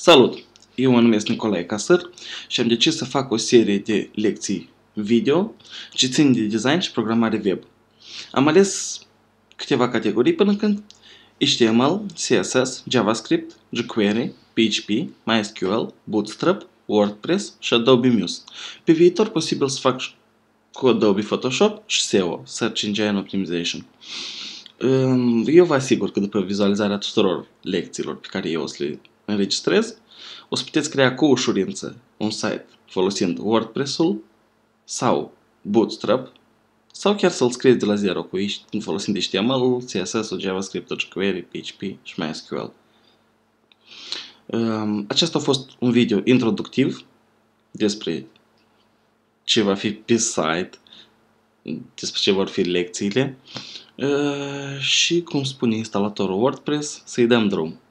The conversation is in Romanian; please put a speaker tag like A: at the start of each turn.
A: Salut! Eu mă numesc Nicolae Casăr și am decis să fac o serie de lecții video ce țin de design și programare web. Am ales câteva categorii până când HTML, CSS, JavaScript, jQuery, PHP, MySQL, Bootstrap, WordPress și Adobe Muse. Pe viitor posibil să fac cu Adobe Photoshop și SEO, Search Engine Optimization. Eu vă asigur că după vizualizarea tuturor lecțiilor pe care eu o să le înregistrez, o să puteți crea cu ușurință un site folosind WordPress-ul sau Bootstrap sau chiar să-l scrieți de la zero cu folosind HTML, CSS-ul, JavaScript, jQuery, PHP și MySQL. Ehm, acesta a fost un video introductiv despre ce va fi pe site, despre ce vor fi lecțiile ehm, și cum spune instalatorul WordPress să-i dăm drum.